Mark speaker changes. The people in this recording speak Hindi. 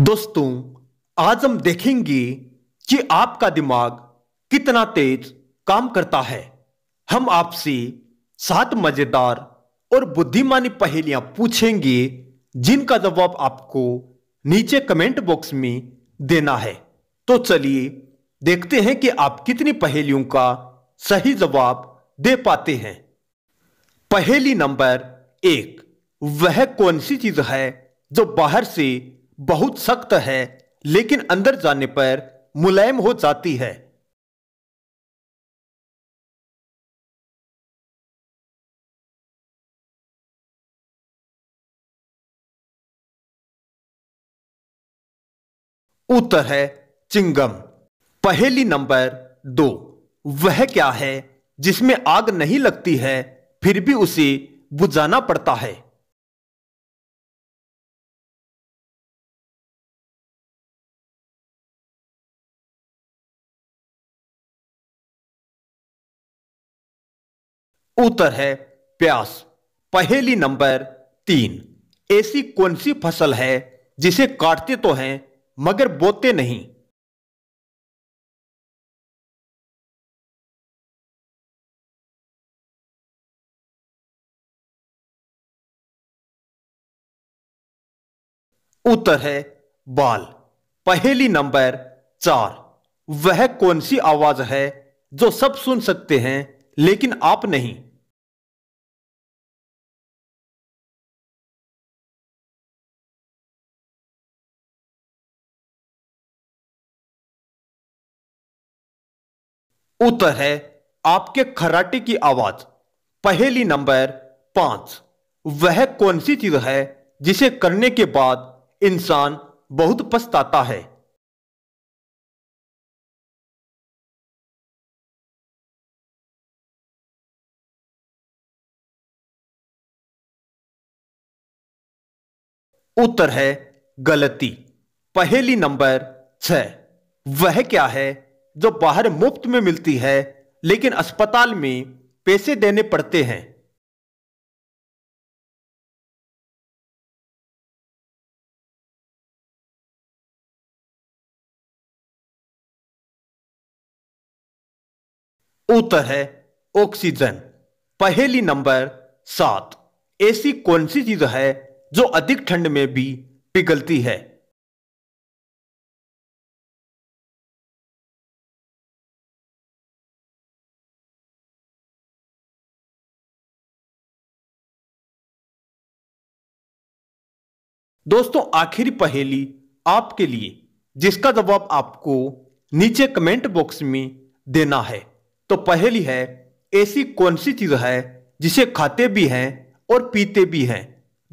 Speaker 1: दोस्तों आज हम देखेंगे कि आपका दिमाग कितना तेज काम करता है हम आपसे सात मजेदार और बुद्धिमानी पहेलियां पूछेंगे जिनका जवाब आपको नीचे कमेंट बॉक्स में देना है तो चलिए देखते हैं कि आप कितनी पहेलियों का सही जवाब दे पाते हैं पहेली नंबर एक वह कौन सी चीज है जो बाहर से बहुत सख्त है लेकिन अंदर जाने पर मुलायम हो जाती है उत्तर है चिंगम पहेली नंबर दो वह क्या है जिसमें आग नहीं लगती है फिर भी उसे
Speaker 2: बुझाना पड़ता है उत्तर है प्यास पहेली नंबर तीन ऐसी कौन सी फसल है जिसे काटते तो हैं मगर बोते नहीं उत्तर है
Speaker 1: बाल पहेली नंबर चार वह कौन सी आवाज है जो सब सुन सकते हैं लेकिन आप नहीं उत्तर है आपके खराटे की आवाज पहली नंबर पांच वह कौन सी चीज है जिसे करने के बाद इंसान
Speaker 2: बहुत पछताता है उत्तर है गलती
Speaker 1: पहली नंबर छ वह क्या है जो बाहर मुफ्त में मिलती है लेकिन अस्पताल में पैसे देने पड़ते हैं उत्तर है ऑक्सीजन पहली नंबर सात ऐसी कौन सी चीज है जो अधिक ठंड में भी पिघलती है
Speaker 2: दोस्तों आखिरी पहेली
Speaker 1: आपके लिए जिसका जवाब आपको नीचे कमेंट बॉक्स में देना है तो पहेली है ऐसी कौन सी चीज है जिसे खाते भी हैं और पीते भी हैं